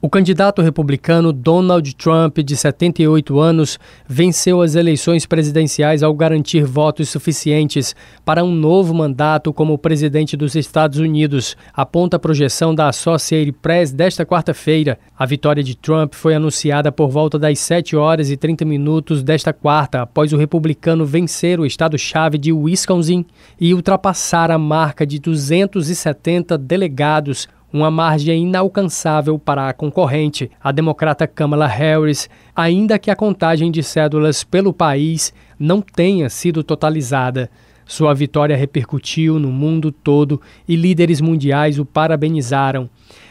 O candidato republicano Donald Trump, de 78 anos, venceu as eleições presidenciais ao garantir votos suficientes para um novo mandato como presidente dos Estados Unidos, aponta a projeção da Associated Press desta quarta-feira. A vitória de Trump foi anunciada por volta das 7 horas e 30 minutos desta quarta, após o republicano vencer o estado-chave de Wisconsin e ultrapassar a marca de 270 delegados uma margem inalcançável para a concorrente, a democrata Kamala Harris, ainda que a contagem de cédulas pelo país não tenha sido totalizada. Sua vitória repercutiu no mundo todo e líderes mundiais o parabenizaram.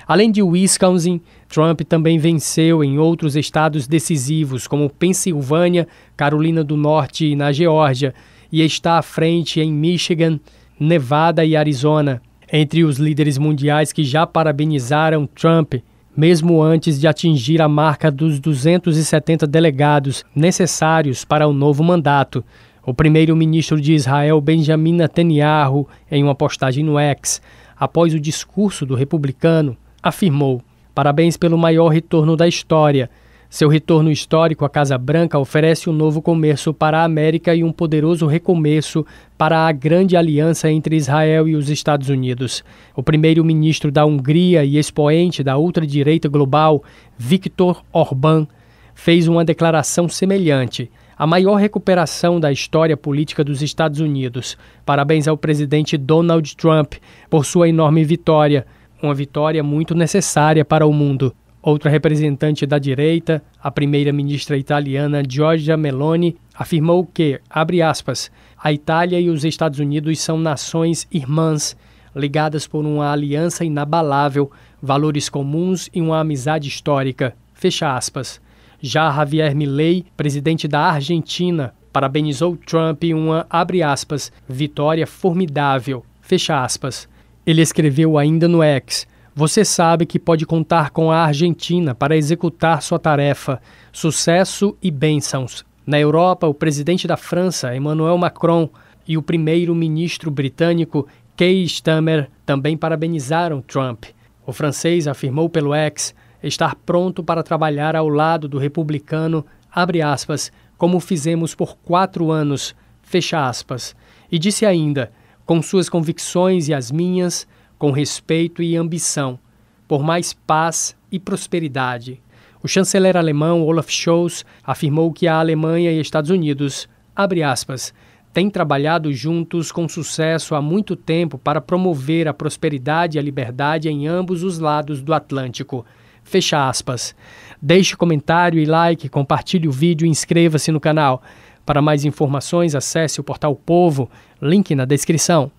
Além de Wisconsin, Trump também venceu em outros estados decisivos, como Pensilvânia, Carolina do Norte e na Geórgia, e está à frente em Michigan, Nevada e Arizona. Entre os líderes mundiais que já parabenizaram Trump, mesmo antes de atingir a marca dos 270 delegados necessários para o novo mandato, o primeiro-ministro de Israel, Benjamin Netanyahu, em uma postagem no X, após o discurso do republicano, afirmou: Parabéns pelo maior retorno da história seu retorno histórico à Casa Branca oferece um novo começo para a América e um poderoso recomeço para a grande aliança entre Israel e os Estados Unidos. O primeiro-ministro da Hungria e expoente da ultradireita global, Viktor Orbán, fez uma declaração semelhante. A maior recuperação da história política dos Estados Unidos. Parabéns ao presidente Donald Trump por sua enorme vitória, uma vitória muito necessária para o mundo. Outra representante da direita, a primeira-ministra italiana Giorgia Meloni, afirmou que, abre aspas, a Itália e os Estados Unidos são nações irmãs, ligadas por uma aliança inabalável, valores comuns e uma amizade histórica. Fecha aspas. Já Javier Milei, presidente da Argentina, parabenizou Trump em uma, abre aspas, vitória formidável. Fecha aspas. Ele escreveu ainda no X: você sabe que pode contar com a Argentina para executar sua tarefa. Sucesso e bênçãos. Na Europa, o presidente da França, Emmanuel Macron, e o primeiro-ministro britânico, Keir Starmer, também parabenizaram Trump. O francês afirmou pelo ex estar pronto para trabalhar ao lado do republicano, abre aspas, como fizemos por quatro anos, fecha aspas. E disse ainda, com suas convicções e as minhas, com respeito e ambição, por mais paz e prosperidade. O chanceler alemão Olaf Scholz afirmou que a Alemanha e Estados Unidos, abre aspas, têm trabalhado juntos com sucesso há muito tempo para promover a prosperidade e a liberdade em ambos os lados do Atlântico. Fecha aspas. Deixe comentário e like, compartilhe o vídeo e inscreva-se no canal. Para mais informações, acesse o portal Povo, link na descrição.